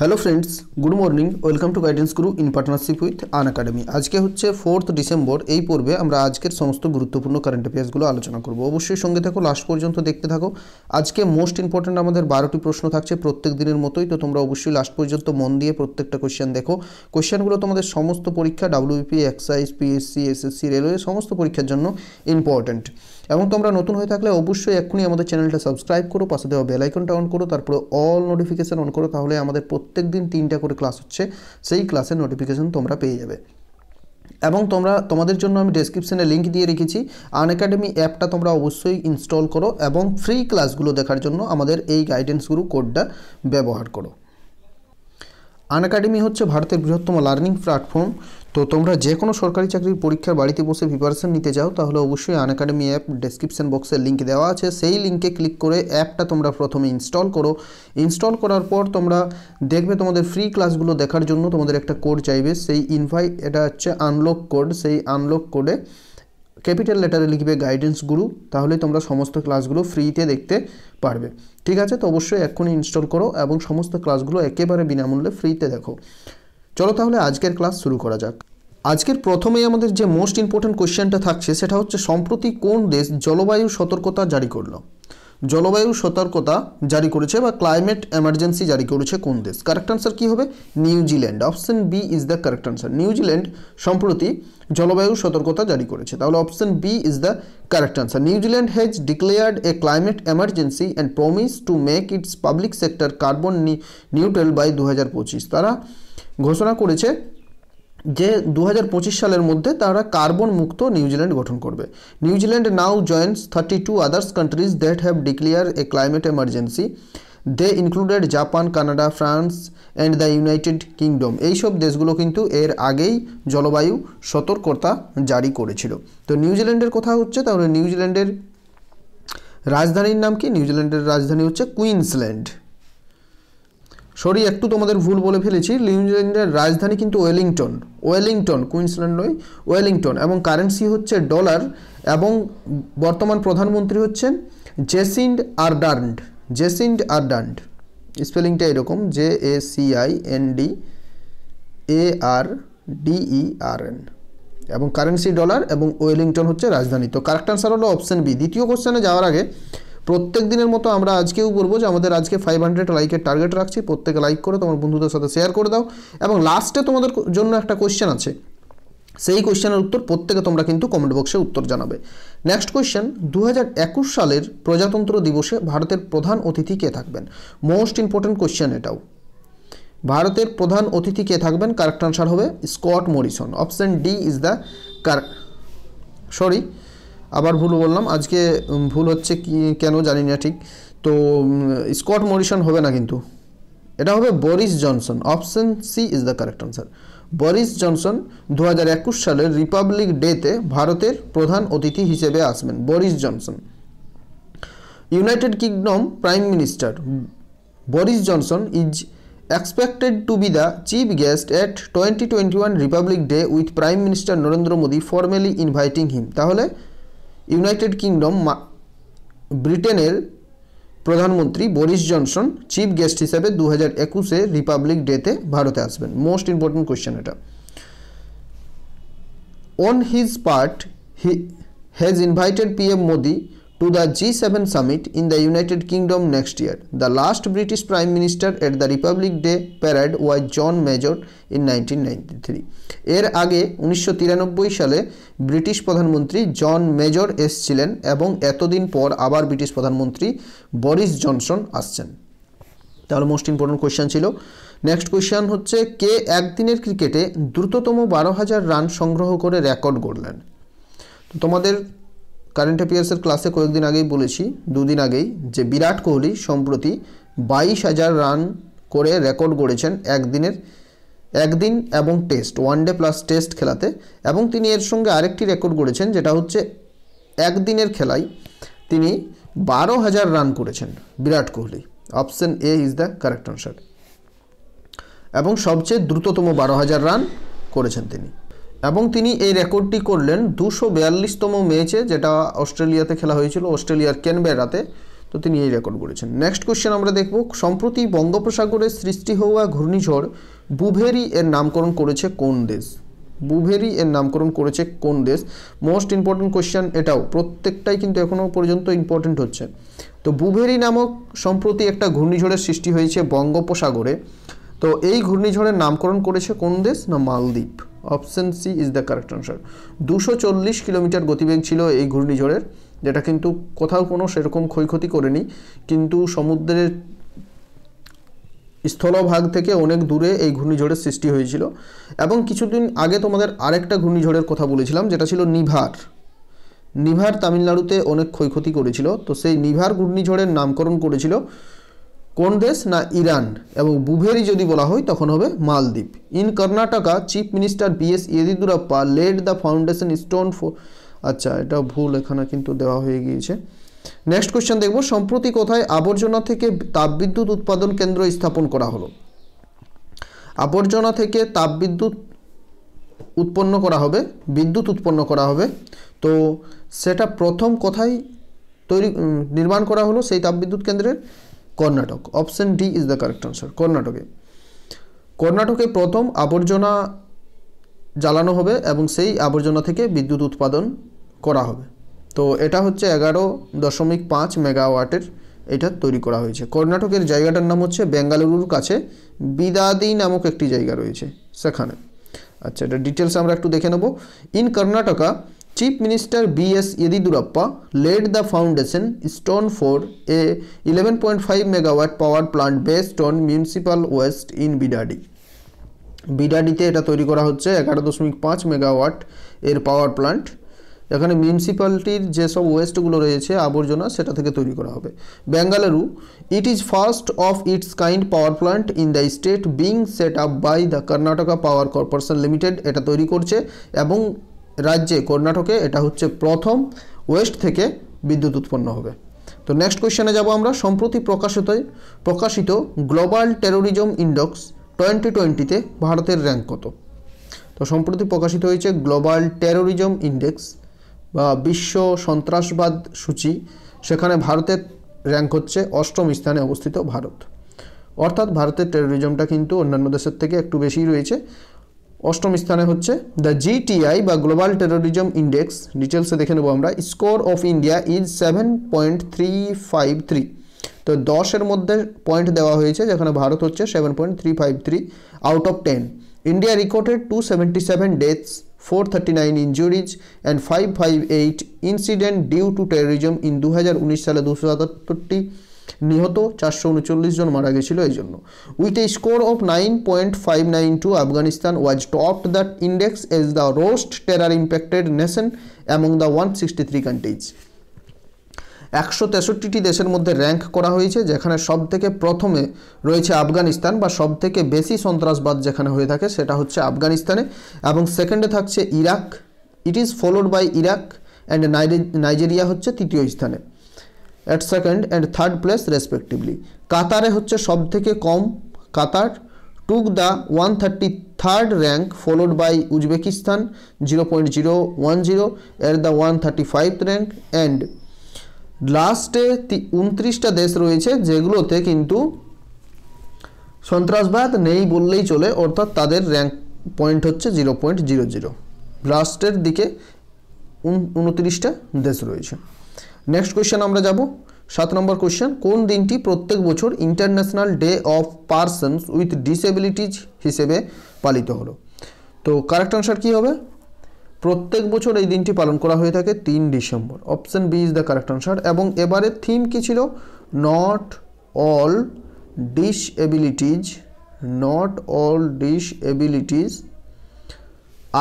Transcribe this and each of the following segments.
Hello friends good morning welcome to guidance guru in partnership with Unacademy আজকে হচ্ছে fourth December এই পর্বে আমরা আজকের সমস্ত গুরুত্বপূর্ণ কারেন্ট অ্যাফেয়ার্সগুলো আলোচনা করবো অবশ্যই সঙ্গে থাকো লাস্ট পর্যন্ত দেখতে থাকো আজকে মোস্ট ইম্পর্ট্যান্ট আমাদের বারোটি প্রশ্ন থাকছে প্রত্যেক দিনের মতোই তো তোমরা অবশ্যই লাস্ট পর্যন্ত মন দিয়ে প্রত্যেকটা কোয়েশ্চেন দেখো কোয়েশ্চেনগুলো তোমাদের সমস্ত পরীক্ষা WBP excise PSC SSC railway সমস্ত পরীক্ষার জন্য ইম্পর্ট্যান্ট এবং তোমরা নতুন হয়ে থাকলে অবশ্যই এক্ষুনি আমাদের চ্যানেলটা সাবস্ক্রাইব করো পাশে দেওয়া বেলাইকনটা অন করো তারপরে অল নোটিফিকেশান অন করো তাহলে আমাদের প্রত্যেক দিন তিনটা করে ক্লাস হচ্ছে সেই ক্লাসের নোটিফিকেশান তোমরা পেয়ে যাবে এবং তোমরা তোমাদের জন্য আমি ডেসক্রিপশানে লিঙ্ক দিয়ে রেখেছি আন একাডেমি অ্যাপটা তোমরা অবশ্যই ইনস্টল করো এবং ফ্রি ক্লাসগুলো দেখার জন্য আমাদের এই গাইডেন্স কোডটা ব্যবহার করো আনএকাডেমি হচ্ছে ভারতের বৃহত্তম লার্নিং প্ল্যাটফর্ম তো তোমরা যে কোনো সরকারি চাকরির পরীক্ষার বাড়িতে বসে প্রিপারেশন নিতে চাও তাহলে অবশ্যই আনএকাডেমি অ্যাপ ডেসক্রিপশান বক্সের লিঙ্ক দেওয়া আছে সেই লিঙ্কে ক্লিক করে অ্যাপটা তোমরা প্রথমে ইনস্টল করো ইনস্টল করার পর তোমরা দেখবে তোমাদের ফ্রি ক্লাসগুলো দেখার জন্য তোমাদের একটা কোড চাইবে সেই ইনভাই এটা হচ্ছে আনলক কোড সেই আনলক কোডে ক্যাপিটাল লেটারে লিখবে গাইডেন্স গুরু তাহলে তোমরা সমস্ত ক্লাসগুলো ফ্রিতে দেখতে পারবে ঠিক আছে তো অবশ্যই এক্ষুনি ইনস্টল করো এবং সমস্ত ক্লাসগুলো একেবারে বিনামূল্যে ফ্রিতে দেখো চলো তাহলে আজকের ক্লাস শুরু করা যাক আজকের প্রথমেই আমাদের যে মোস্ট ইম্পর্ট্যান্ট কোয়েশ্চেনটা থাকছে সেটা হচ্ছে সম্প্রতি কোন দেশ জলবায়ু সতর্কতা জারি করলো জলবায়ু সতর্কতা জারি করেছে বা ক্লাইমেট এমার্জেন্সি জারি করেছে কোন দেশ কারেক্ট আনসার কী হবে New Zealand option B is the correct answer New Zealand সম্প্রতি জলবায়ু সতর্কতা জারি করেছে তাহলে option B is the correct answer New Zealand has declared a climate emergency and promise to make its public sector carbon neutral by দু তারা ঘোষণা করেছে যে দু সালের মধ্যে তারা কার্বন মুক্ত নিউজিল্যান্ড গঠন করবে New Zealand now joins thirty two others countries that have declare a climate emergency they included Japan Canada France and the United Kingdom এইসব দেশগুলো কিন্তু এর আগেই জলবায়ু সতর্কতা জারি করেছিল তো নিউজিল্যান্ডের কথা হচ্ছে তাহলে নিউজিল্যান্ডের রাজধানীর নাম কি নিউজিল্যান্ডের রাজধানী হচ্ছে কুইন্সল্যান্ড সরি একটু তোমাদের ভুল বলে ফেলেছি নিউজিল্যান্ডের রাজধানী কিন্তু ওয়েলিংটন ওয়েলিংটন কুইন্সল্যান্ড নয় ওয়েলিংটন এবং কারেন্সি হচ্ছে ডলার এবং বর্তমান প্রধানমন্ত্রী হচ্ছেন জেসিন্ড আরডান্ড জেসিন্ড আরডান্ড স্পেলিংটা এরকম J A C I N D A R D E R N এবং কারেন্সি ডলার এবং ওয়েলিংটন হচ্ছে রাজধানী তো কারেক্ট আনসার হলো অপশান বি দ্বিতীয় কোশ্চেনে যাওয়ার আগে প্রত্যেক দিনের মতো আমরা আজকেও বলবো যে আমাদের আজকে ফাইভ হান্ড্রেড লাইকের টার্গেট রাখছি প্রত্যেকে লাইক করে তোমার বন্ধুদের সাথে শেয়ার করে দাও এবং লাস্টে তোমাদের জন্য একটা কোয়েশ্চেন আছে সেই কোয়েশ্চেনের উত্তর প্রত্যেকে তোমরা কিন্তু কমেন্ট বক্সে উত্তর জানাবে নেক্সট কোয়েশ্চেন দু সালের প্রজাতন্ত্র দিবসে ভারতের প্রধান অতিথি কে থাকবেন মোস্ট ইম্পর্টেন্ট কোয়েশ্চেন এটাও ভারতের প্রধান অতিথি কে থাকবেন কারেক্ট আনসার হবে Scott Morrison option D is the correct sorry আবার ভুল বললাম আজকে ভুল হচ্ছে কেন জানি না ঠিক তো স্কট মরিসন হবে না কিন্তু এটা হবে Boris Johnson option C is the correct answer Boris Johnson দু সালের রিপাবলিক ডেতে ভারতের প্রধান অতিথি হিসেবে আসবেন Boris Johnson United Kingdom prime minister Boris Johnson is expected to be the chief guest at twenty twenty one republic day with prime minister Narendra Modi formally inviting him তাহলে United kingdom ব্রিটেনের প্রধানমন্ত্রী বরিস জনসন চিফ গেস্ট হিসেবে দু হাজার একুশে Republic ডেতে ভারতে আসবেন মোস্ট ইম্পর্টেন্ট কোয়েশ্চেন এটা on his part he has invited P M Modi to the G7 summit in the United Kingdom next year. The last British Prime Minister at the Republic Day parade was John Major in 1993. এর আগে উনিশশো সালে British প্রধানমন্ত্রী জন major এসছিলেন এবং এতদিন পর আবার ব্রিটিশ প্রধানমন্ত্রী বরিস জনসন আসছেন তাহলে মোস্ট ইম্পর্টেন্ট কোয়েশ্চেন ছিল নেক্সট কোয়েশ্চেন হচ্ছে কে একদিনের ক্রিকেটে দ্রুততম বারো হাজার রান সংগ্রহ করে রেকর্ড গড়লেন তোমাদের কারেন্ট অ্যাফেয়ার্সের ক্লাসে কয়েকদিন আগেই বলেছি দুদিন আগেই যে বিরাট কোহলি সম্প্রতি বাইশ হাজার রান করে রেকর্ড গড়েছেন একদিনের একদিন এবং test one day plus test খেলাতে এবং তিনি এর সঙ্গে আরেকটি রেকর্ড গড়েছেন যেটা হচ্ছে একদিনের খেলায় তিনি বারো হাজার রান করেছেন Virat Kohli option A is the correct answer এবং সবচেয়ে দ্রুততম বারো হাজার রান করেছেন তিনি এবং তিনি এই রেকর্ডটি করলেন দুশো বিয়াল্লিশতম ম্যাচে যেটা অস্ট্রেলিয়াতে খেলা হয়েছিল অস্ট্রেলিয়ার ক্যানবেরাতে তো তিনি এই রেকর্ড করেছেন নেক্সট কোয়েশ্চেন আমরা দেখব সম্প্রতি বঙ্গোপসাগরে সৃষ্টি হওয়া ঘূর্ণিঝড় বুভেরি এর নামকরণ করেছে কোন দেশ বুভেরি এর নামকরণ করেছে কোন দেশ মোস্ট ইম্পর্টেন্ট কোয়েশ্চেন এটাও প্রত্যেকটাই কিন্তু এখনও পর্যন্ত ইম্পর্টেন্ট হচ্ছে তো বুভেরি নামক সম্প্রতি একটা ঘূর্ণিঝড়ের সৃষ্টি হয়েছে বঙ্গোপসাগরে তো এই ঘূর্ণিঝড়ের নামকরণ করেছে কোন দেশ না মালদ্বীপ option C is the correct answer দুশো চল্লিশ কিলোমিটার গতিবেগ ছিল এই ঘূর্ণিঝড়ের যেটা কিন্তু কোথাও কোনো সেরকম ক্ষয়ক্ষতি করেনি কিন্তু সমুদ্রের স্থলভাগ থেকে অনেক দূরে এই ঘূর্ণিঝড়ের সৃষ্টি হয়েছিল এবং কিছুদিন আগে তোমাদের আরেকটা ঘূর্ণিঝড়ের কথা বলেছিলাম যেটা ছিল নিভার নিভার তামিলনাড়ুতে অনেক ক্ষয়ক্ষতি করেছিল তো সেই নিভার ঘূর্ণিঝড়ের নামকরণ করেছিল কোন দেশ না ইরান এবং বুভেরি যদি বলা হয় তখন হবে মালদ্বীপ in Karnataka chief minister B S Yediyurappa laid the foundation stone for আচ্ছা এটা ভুল এখানে কিন্তু দেওয়া হয়ে গিয়েছে নেক্সট কোশ্চেন দেখব সম্প্রতি কোথায় আবর্জনা থেকে তাপবিদ্যুৎ উৎপাদন কেন্দ্র স্থাপন করা হলো আবর্জনা থেকে তাপবিদ্যুৎ উৎপন্ন করা হবে বিদ্যুৎ উৎপন্ন করা হবে তো সেটা প্রথম কোথায় তৈরি নির্মাণ করা হলো সেই তাপবিদ্যুৎ কেন্দ্রের Karnataka option D is the correct answer কর্ণাটকে কর্ণাটকে প্রথম আবর্জনা জ্বালানো হবে এবং সেই আবর্জনা থেকে বিদ্যুৎ উৎপাদন করা হবে তো এটা হচ্ছে এগারো দশমিক পাঁচ মেগাওয়াটের এটা তৈরি করা হয়েছে কর্ণাটকের জায়গাটার নাম হচ্ছে বেঙ্গালুরুর কাছে বিদাদি নামক একটি জায়গা রয়েছে সেখানে আচ্ছা এটা ডিটেলস আমরা একটু দেখে নেব in Karnataka Chief Minister B.S. Yedidurappa laid the foundation stone for a 11.5 megawatt power plant based on municipal waste in Bidadi. বিডাডিতে এটা তৈরি করা হচ্ছে এগারো দশমিক পাঁচ মেগাওয়াট এর পাওয়ার প্লান্ট এখানে মিউনিসিপ্যালিটির যেসব ওয়েস্টগুলো রয়েছে আবর্জনা সেটা থেকে তৈরি করা হবে Bengaluru it is first of its kind power plant in the state being set up by the Karnataka power corporation limited এটা তৈরি করছে এবং রাজ্যে কর্ণাটকে এটা হচ্ছে প্রথম ওয়েস্ট থেকে বিদ্যুৎ উৎপন্ন হবে তো নেক্সট কোয়েশ্চেনে যাব আমরা সম্প্রতি প্রকাশিত প্রকাশিত গ্লোবাল টেরোরিজম ইন্ডক্স টোয়েন্টি টোয়েন্টিতে ভারতের র্যাঙ্ক কত তো সম্প্রতি প্রকাশিত হয়েছে গ্লোবাল টেরোরিজম ইন্ডেক্স বা বিশ্ব সন্ত্রাসবাদ সূচি সেখানে ভারতের র্যাঙ্ক হচ্ছে অষ্টম স্থানে অবস্থিত ভারত অর্থাৎ ভারতের টেরোরিজমটা কিন্তু অন্যান্য দেশের থেকে একটু বেশিই রয়েছে অষ্টম স্থানে হচ্ছে দ্য জিটিআই বা গ্লোবাল টেরোরিজম ইন্ডেক্স ডিটেলসে দেখে নেবো আমরা score of India is seven point three five three তো দশের মধ্যে পয়েন্ট দেওয়া হয়েছে যেখানে ভারত হচ্ছে seven point three five three out of ten India recorded two seventy seven deaths four thirty nine injuries and five five eight incident due to terrorism in দু হাজার উনিশ সালে দুশো সাতাত্তরটি নিহত চারশো উনচল্লিশ জন মারা গেছিল এই জন্য with a score of nine point five nine two Afghanistan was top that index as the most terror impacted nation among the one sixty three countries একশো তেষট্টিটি দেশের মধ্যে র্যাঙ্ক করা হয়েছে যেখানে সব থেকে প্রথমে রয়েছে আফগানিস্তান বা সব থেকে বেশি সন্ত্রাসবাদ যেখানে হয়ে থাকে সেটা হচ্ছে আফগানিস্তানে এবং সেকেন্ডে থাকছে Iraq it is followed by Iraq and Nigeria হচ্ছে তৃতীয় স্থানে at second and third place respectively কাতারে হচ্ছে সব থেকে কম Qatar took the one thirty third rank followed by Uzbekistan zero point zero one zero at the one thirty five rank and লাস্টে উনত্রিশটা দেশ রয়েছে যেগুলোতে কিন্তু সন্ত্রাসবাদ নেই বললেই চলে অর্থাৎ তাদের র্যাঙ্ক পয়েন্ট হচ্ছে জিরো পয়েন্ট জিরো জিরো লাস্টের দিকে উনত্রিশটা দেশ রয়েছে নেক্সট কোয়েশ্চেন আমরা যাবো সাত নম্বর কোয়েশ্চেন কোন দিনটি প্রত্যেক বছর international day of persons with disabilities হিসেবে পালিত হলো তো কারেক্ট আনসার কী হবে প্রত্যেক বছর এই দিনটি পালন করা হয়ে থাকে তিন December option B is the correct answer এবং এবারে থিম কী ছিল not all disabilities not all disabilities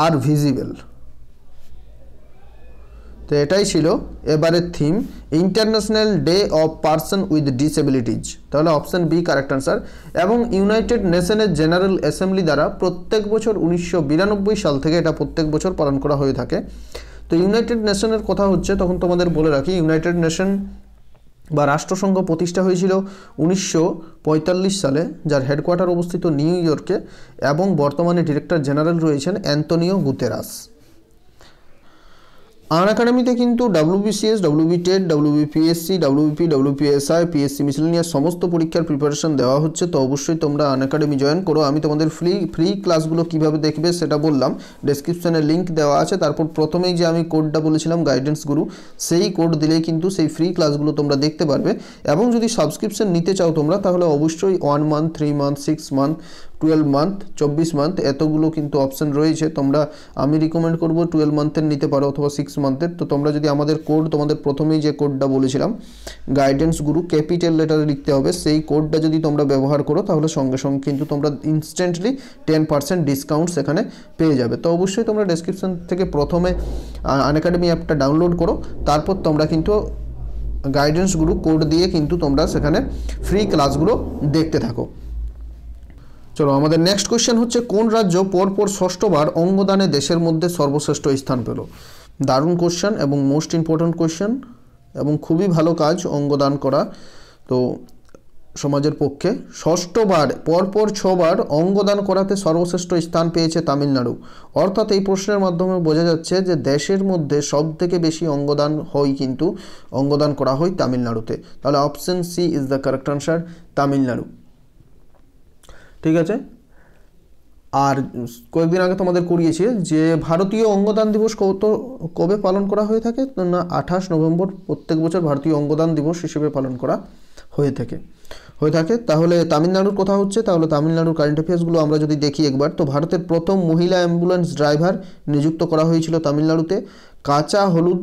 are visible তো এটাই ছিল এবারের theme international day of person with disabilities তাহলে অপশান বি কারেক্ট আনসার এবং ইউনাইটেড নেশনের জেনারেল অ্যাসেম্বলি দ্বারা প্রত্যেক বছর উনিশশো সাল থেকে এটা প্রত্যেক বছর পালন করা হয়ে থাকে তো ইউনাইটেড নেশনের কথা হচ্ছে তখন তোমাদের বলে রাখি ইউনাইটেড নেশন বা রাষ্ট্রসংঘ প্রতিষ্ঠা হয়েছিল উনিশশো সালে যার হেডকোয়ার্টার অবস্থিত নিউ ইয়র্কে এবং বর্তমানে ডিরেক্টর জেনারেল রয়েছেন অ্যান্তনিও গুতেরাস আন একাডেমিতে কিন্তু WBCS WB TET WBPSC WBP WBPSI PSC miscellaneous সমস্ত পরীক্ষার প্রিপারেশন দেওয়া হচ্ছে তো অবশ্যই তোমরা আন একাডেমি জয়েন করো আমি তোমাদের ফ্রি ফ্রি ক্লাসগুলো কীভাবে দেখবে সেটা বললাম ডেসক্রিপশানে লিঙ্ক দেওয়া আছে তারপর প্রথমেই যে আমি কোডটা বলেছিলাম গাইডেন্স গুরু সেই কোড দিলেই কিন্তু সেই ফ্রি ক্লাসগুলো তোমরা দেখতে পারবে এবং যদি সাবস্ক্রিপশন নিতে চাও তোমরা তাহলে অবশ্যই one month three month six month twelve month চব্বিশ মান্থ এতগুলো কিন্তু অপশান রয়েছে তোমরা আমি রিকমেন্ড করবো টুয়েলভ মান্থের নিতে পারো অথবা সিক্স মান্থের তো তোমরা যদি আমাদের কোড তোমাদের প্রথমেই যে কোডটা বলেছিলাম গাইডেন্স গুরু ক্যাপিটাল লেটারে লিখতে হবে সেই কোডটা যদি তোমরা ব্যবহার করো তাহলে সঙ্গে সঙ্গে কিন্তু তোমরা ইনস্ট্যান্টলি টেন পার্সেন্ট ডিসকাউন্ট সেখানে পেয়ে যাবে তো অবশ্যই তোমরা ডেসক্রিপশন থেকে প্রথমে আনএকাডেমি অ্যাপটা ডাউনলোড করো তারপর তোমরা কিন্তু গাইডেন্স গুরু কোড দিয়ে কিন্তু তোমরা সেখানে ফ্রি ক্লাসগুলো দেখতে থাকো চলো আমাদের নেক্সট কোয়েশ্চেন হচ্ছে কোন রাজ্য পরপর ষষ্ঠবার অঙ্গদানে দেশের মধ্যে সর্বশ্রেষ্ঠ স্থান পেল দারুণ কোশ্চেন এবং মোস্ট ইম্পর্ট্যান্ট কোশ্চেন এবং খুবই ভালো কাজ অঙ্গদান করা তো সমাজের পক্ষে ষষ্ঠবার পরপর ছবার অঙ্গদান করাতে সর্বশ্রেষ্ঠ স্থান পেয়েছে তামিলনাড়ু অর্থাৎ এই প্রশ্নের মাধ্যমে বোঝা যাচ্ছে যে দেশের মধ্যে সব থেকে বেশি অঙ্গদান হয় কিন্তু অঙ্গদান করা হয় তামিলনাড়ুতে তাহলে option C is the correct answer Tamil Nadu ঠিক আছে আর কয়েকদিন আগে তোমাদের করিয়েছি যে ভারতীয় অঙ্গদান দিবস কত কবে পালন করা হয়ে থাকে না আঠাশ নভেম্বর প্রত্যেক বছর ভারতীয় অঙ্গদান দিবস হিসেবে পালন করা হয়ে থাকে হয়ে থাকে তাহলে তামিলনাড়ুর কথা হচ্ছে তাহলে তামিলনাড়ুর কারেন্ট অ্যাফেয়ার্সগুলো আমরা যদি দেখি একবার তো ভারতের প্রথম মহিলা অ্যাম্বুলেন্স ড্রাইভার নিযুক্ত করা হয়েছিল তামিলনাড়ুতে কাঁচা হলুদ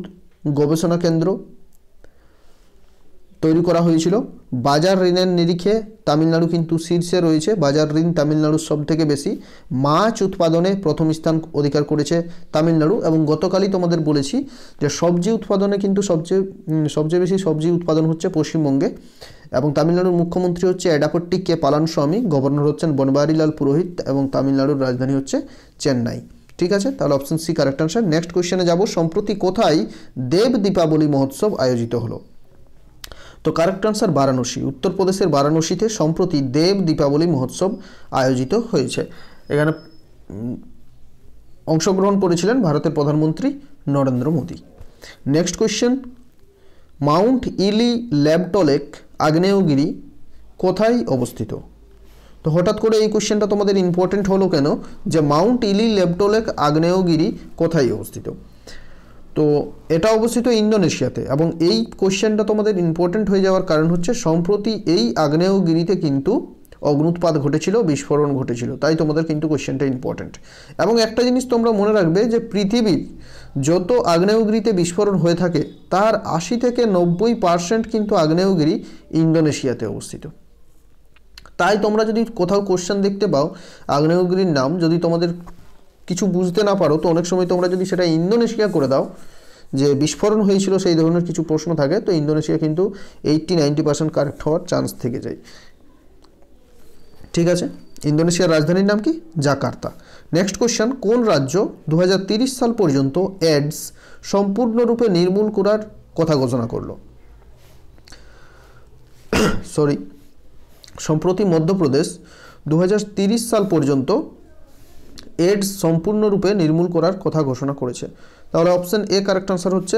গবেষণা কেন্দ্র তৈরি করা হয়েছিল বাজার ঋণের নিরিখে তামিলনাড়ু কিন্তু শীর্ষে রয়েছে বাজার ঋণ তামিলনাড়ুর সবথেকে বেশি মাছ উৎপাদনে প্রথম স্থান অধিকার করেছে তামিলনাড়ু এবং গতকালই তোমাদের বলেছি যে সবজি উৎপাদনে কিন্তু সবচেয়ে সবচেয়ে বেশি সবজি উৎপাদন হচ্ছে পশ্চিমবঙ্গে এবং তামিলনাড়ুর মুখ্যমন্ত্রী হচ্ছে এডাপট্টি কে পালানস্বামী গভর্নর হচ্ছেন বনবারিলাল পুরোহিত এবং তামিলনাড়ুর রাজধানী হচ্ছে চেন্নাই ঠিক আছে তাহলে option C correct answer next কোয়েশ্চেনে যাব সম্প্রতি কোথায় দেব দীপাবলি মহোৎসব আয়োজিত হলো তো কারেক্ট আনসার বারাণসী উত্তরপ্রদেশের বারাণসীতে সম্প্রতি দেব দীপাবলি মহোৎসব আয়োজিত হয়েছে এখানে অংশগ্রহণ করেছিলেন ভারতের প্রধানমন্ত্রী Narendra Modi next question mount Ili Lewotolok আগ্নেয়গিরি কোথায় অবস্থিত তো হঠাৎ করে এই কোয়েশ্চেনটা তোমাদের ইম্পর্টেন্ট হলো কেন যে মাউন্ট ইলি ল্যাবটলেক আগ্নেয়গিরি কোথায় অবস্থিত তো এটা অবস্থিত ইন্দোনেশিয়াতে এবং এই কোশ্চেনটা তোমাদের ইম্পর্টেন্ট হয়ে যাওয়ার কারণ হচ্ছে সম্প্রতি এই আগ্নেয়গিরিতে কিন্তু অগ্নুৎপাত ঘটেছিল বিস্ফোরণ ঘটেছিল তাই তোমাদের কিন্তু কোশ্চেনটা ইম্পর্টেন্ট এবং একটা জিনিস তোমরা মনে রাখবে যে পৃথিবীর যত আগ্নেয়গিরিতে বিস্ফোরণ হয়ে থাকে তার আশি থেকে নব্বই পারসেন্ট কিন্তু আগ্নেয়গিরি ইন্দোনেশিয়াতে অবস্থিত তাই তোমরা যদি কোথাও কোশ্চেন দেখতে পাও আগ্নেয়গিরির নাম যদি তোমাদের কিছু বুঝতে না পারো তো অনেক সময় তোমরা যদি সেটা ইন্দোনেশিয়া করে দাও যে বিস্ফোরণ হয়েছিল সেই ধরনের কিছু প্রশ্ন থাকে তো ইন্দোনেশিয়া কিন্তু এইটটি নাইনটি পার্সেন্ট কারেক্ট হওয়ার চান্স থেকে যায় ঠিক আছে ইন্দোনেশিয়ার রাজধানীর নাম কি জাকার্তা নেক্সট কোয়েশ্চান কোন রাজ্য দু সাল পর্যন্ত অ্যাডস সম্পূর্ণরূপে নির্মূল করার কথা ঘোষণা করলো সরি সম্প্রতি মধ্যপ্রদেশ দু সাল পর্যন্ত এইডস সম্পূর্ণরূপে নির্মূল করার কথা ঘোষণা করেছে তাহলে অপশান এ কারেক্ট আনসার হচ্ছে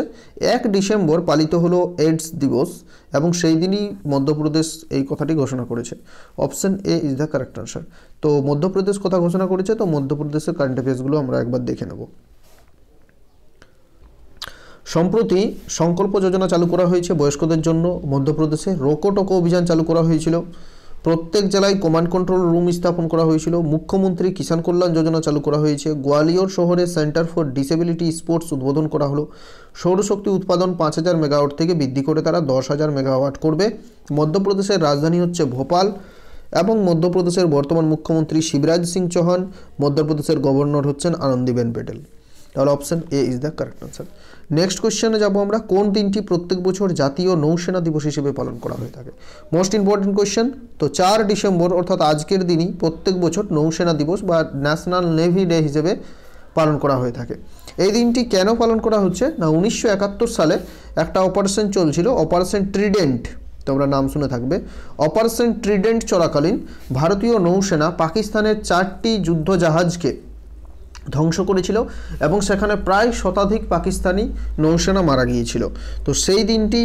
এক ডিসেম্বর পালিত হলো এইডস দিবস এবং সেই দিনই মধ্যপ্রদেশ এই কথাটি ঘোষণা করেছে option A is the correct answer তো মধ্যপ্রদেশ কথা ঘোষণা করেছে তো মধ্যপ্রদেশের কারেন্ট অ্যাফেয়ার্সগুলো আমরা একবার দেখে নেব সম্প্রতি সংকল্প যোজনা চালু করা হয়েছে বয়স্কদের জন্য মধ্যপ্রদেশে রোকো টোকো অভিযান চালু করা হয়েছিল প্রত্যেক জেলায় কমান্ড কন্ট্রোল রুম স্থাপন করা হয়েছিল মুখ্যমন্ত্রী কিষাণ কল্যাণ যোজনা চালু করা হয়েছে গোয়ালিয়র শহরে সেন্টার ফর ডিসেবিলিটি স্পোর্টস উদ্বোধন করা হলো সৌরশক্তি উৎপাদন পাঁচ হাজার মেগাওয়াট থেকে বৃদ্ধি করে তারা দশ হাজার মেগাওয়াট করবে মধ্যপ্রদেশের রাজধানী হচ্ছে ভোপাল এবং মধ্যপ্রদেশের বর্তমান মুখ্যমন্ত্রী শিবরাজ সিং চৌহান মধ্যপ্রদেশের গভর্নর হচ্ছেন আনন্দিবেন প্যাটেল তাহলে option A is the correct answer next কোয়েশ্চেনে যাব আমরা কোন দিনটি প্রত্যেক বছর জাতীয় নৌসেনা দিবস হিসেবে পালন করা হয়ে থাকে মোস্ট ইম্পর্টেন্ট কোয়েশ্চেন তো চার ডিসেম্বর অর্থাৎ আজকের দিনই প্রত্যেক বছর নৌসেনা দিবস বা ন্যাশনাল নেভি ডে হিসেবে পালন করা হয়ে থাকে এই দিনটি কেন পালন করা হচ্ছে না উনিশশো সালে একটা অপারেশন চলছিল অপারেশন ট্রিডেন্ট তোমরা নাম শুনে থাকবে অপারেশন ট্রিডেন্ট চলাকালীন ভারতীয় নৌসেনা পাকিস্তানের চারটি যুদ্ধ জাহাজকে ধ্বংস করেছিল এবং সেখানে প্রায় শতাধিক পাকিস্তানি নৌসেনা মারা গিয়েছিল তো সেই দিনটি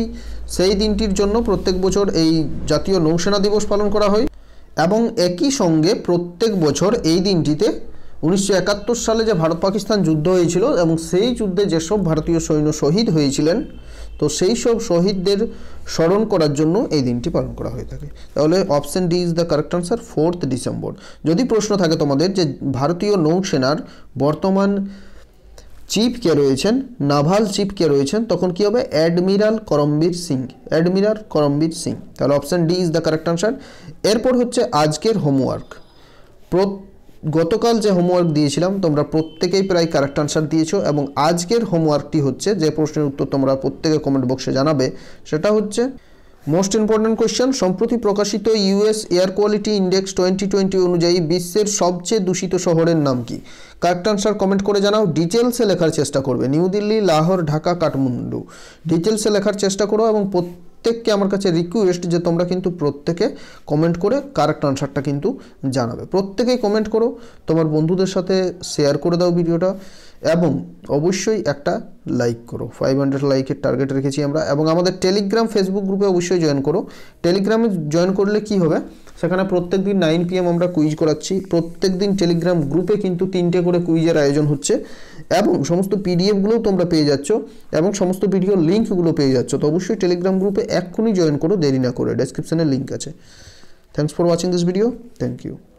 সেই দিনটির জন্য প্রত্যেক বছর এই জাতীয় নৌসেনা দিবস পালন করা হয় এবং একই সঙ্গে প্রত্যেক বছর এই দিনটিতে উনিশশো সালে যে ভারত পাকিস্তান যুদ্ধ হয়েছিল এবং সেই যুদ্ধে যেসব ভারতীয় সৈন্য শহীদ হয়েছিলেন তো সেই সব শহীদদের স্মরণ করার জন্য এই দিনটি পালন করা হয়ে থাকে তাহলে option D is the correct answer fourth December যদি প্রশ্ন থাকে তোমাদের যে ভারতীয় নৌসেনার বর্তমান চিফ কে রয়েছেন নাভাল চিফ কে রয়েছেন তখন কি হবে অ্যাডমিরাল করমবীর সিং অ্যাডমিরাল করমবীর সিং তাহলে option D is the correct answer এরপর হচ্ছে আজকের হোমওয়ার্ক প্রত্যেক গতকাল যে হোমওয়ার্ক দিয়েছিলাম তোমরা প্রত্যেকেই প্রায় কারেক্ট আনসার দিয়েছো এবং আজকের হোমওয়ার্কটি হচ্ছে যে প্রশ্নের উত্তর তোমরা প্রত্যেকে কমেন্ট বক্সে জানাবে সেটা হচ্ছে মোস্ট ইম্পর্ট্যান্ট কোয়েশ্চেন সম্প্রতি প্রকাশিত US air quality index twenty twenty অনুযায়ী বিশ্বের সবচেয়ে দূষিত শহরের নাম কি কারেক্ট আনসার কমেন্ট করে জানাও ডিটেলসে লেখার চেষ্টা করবে নিউ দিল্লি লাহোর ঢাকা কাঠমান্ডু ডিটেলসে লেখার চেষ্টা করো এবং প্রত্যেক প্রত্যেককে আমার কাছে রিকোয়েস্ট যে তোমরা কিন্তু প্রত্যেকে কমেন্ট করে কারেক্ট আনসারটা কিন্তু জানাবে প্রত্যেকেই কমেন্ট করো তোমার বন্ধুদের সাথে শেয়ার করে দাও ভিডিওটা এবং অবশ্যই একটা লাইক করো ফাইভ হান্ড্রেড লাইকের টার্গেট রেখেছি আমরা এবং আমাদের টেলিগ্রাম ফেসবুক গ্রুপে অবশ্যই জয়েন করো টেলিগ্রামে জয়েন করলে কি হবে সেখানে প্রত্যেক দিন নাইন পিএম আমরা কুইজ করাচ্ছি প্রত্যেক দিন টেলিগ্রাম গ্রুপে কিন্তু তিনটে করে কুইজের আয়োজন হচ্ছে এবং সমস্ত পিডিএফগুলোও তোমরা পেয়ে যাচ্ছ এবং সমস্ত ভিডিও লিঙ্কগুলো পেয়ে যাচ্ছ তো অবশ্যই টেলিগ্রাম গ্রুপে এক্ষুনি জয়েন করো দেরি না করে ডেসক্রিপশানে লিঙ্ক আছে thanks for watching this video thank you